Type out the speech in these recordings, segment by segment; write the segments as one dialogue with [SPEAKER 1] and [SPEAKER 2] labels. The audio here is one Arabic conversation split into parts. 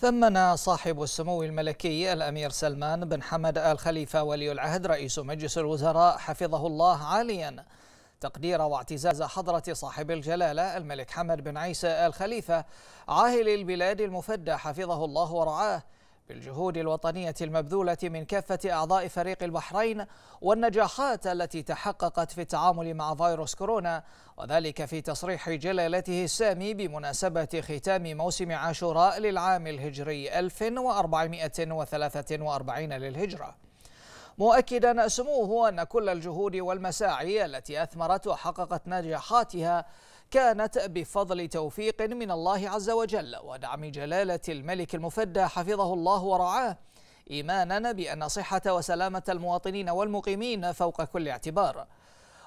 [SPEAKER 1] ثمن صاحب السمو الملكي الأمير سلمان بن حمد آل خليفة ولي العهد رئيس مجلس الوزراء حفظه الله عاليا تقدير واعتزاز حضرة صاحب الجلالة الملك حمد بن عيسى آل خليفة عاهل البلاد المفدى حفظه الله ورعاه بالجهود الوطنية المبذولة من كافة أعضاء فريق البحرين والنجاحات التي تحققت في التعامل مع فيروس كورونا وذلك في تصريح جلالته السامي بمناسبة ختام موسم عاشوراء للعام الهجري 1443 للهجرة مؤكدا سموه أن كل الجهود والمساعي التي أثمرت وحققت نجاحاتها كانت بفضل توفيق من الله عز وجل ودعم جلالة الملك المفدى حفظه الله ورعاه إيمانا بأن صحة وسلامة المواطنين والمقيمين فوق كل اعتبار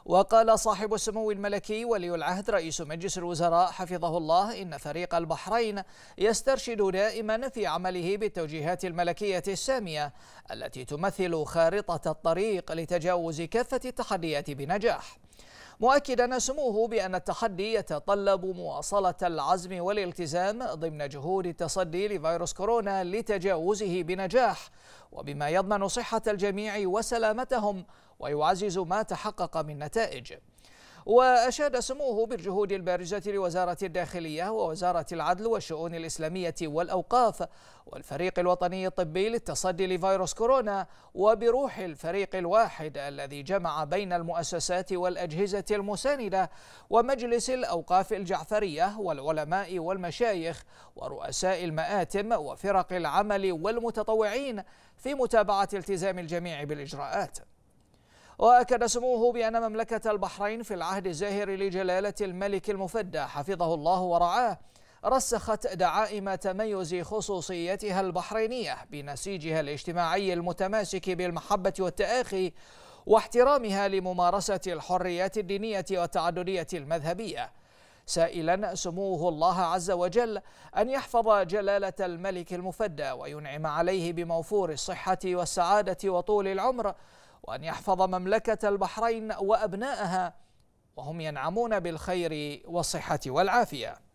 [SPEAKER 1] وقال صاحب السمو الملكي ولي العهد رئيس مجلس الوزراء حفظه الله إن فريق البحرين يسترشد دائما في عمله بالتوجيهات الملكية السامية التي تمثل خارطة الطريق لتجاوز كافة التحديات بنجاح مؤكدا سموه بأن التحدي يتطلب مواصلة العزم والالتزام ضمن جهود التصدي لفيروس كورونا لتجاوزه بنجاح وبما يضمن صحة الجميع وسلامتهم ويعزز ما تحقق من نتائج وأشاد سموه بالجهود البارزة لوزارة الداخلية ووزارة العدل والشؤون الإسلامية والأوقاف والفريق الوطني الطبي للتصدي لفيروس كورونا وبروح الفريق الواحد الذي جمع بين المؤسسات والأجهزة المساندة ومجلس الأوقاف الجعفرية والعلماء والمشايخ ورؤساء المآتم وفرق العمل والمتطوعين في متابعة التزام الجميع بالإجراءات وأكد سموه بأن مملكة البحرين في العهد الزاهر لجلالة الملك المفدى حفظه الله ورعاه رسخت دعائم تميز خصوصيتها البحرينية بنسيجها الاجتماعي المتماسك بالمحبة والتآخي واحترامها لممارسة الحريات الدينية والتعددية المذهبية سائلا سموه الله عز وجل أن يحفظ جلالة الملك المفدى وينعم عليه بموفور الصحة والسعادة وطول العمر وأن يحفظ مملكة البحرين وأبنائها وهم ينعمون بالخير والصحة والعافية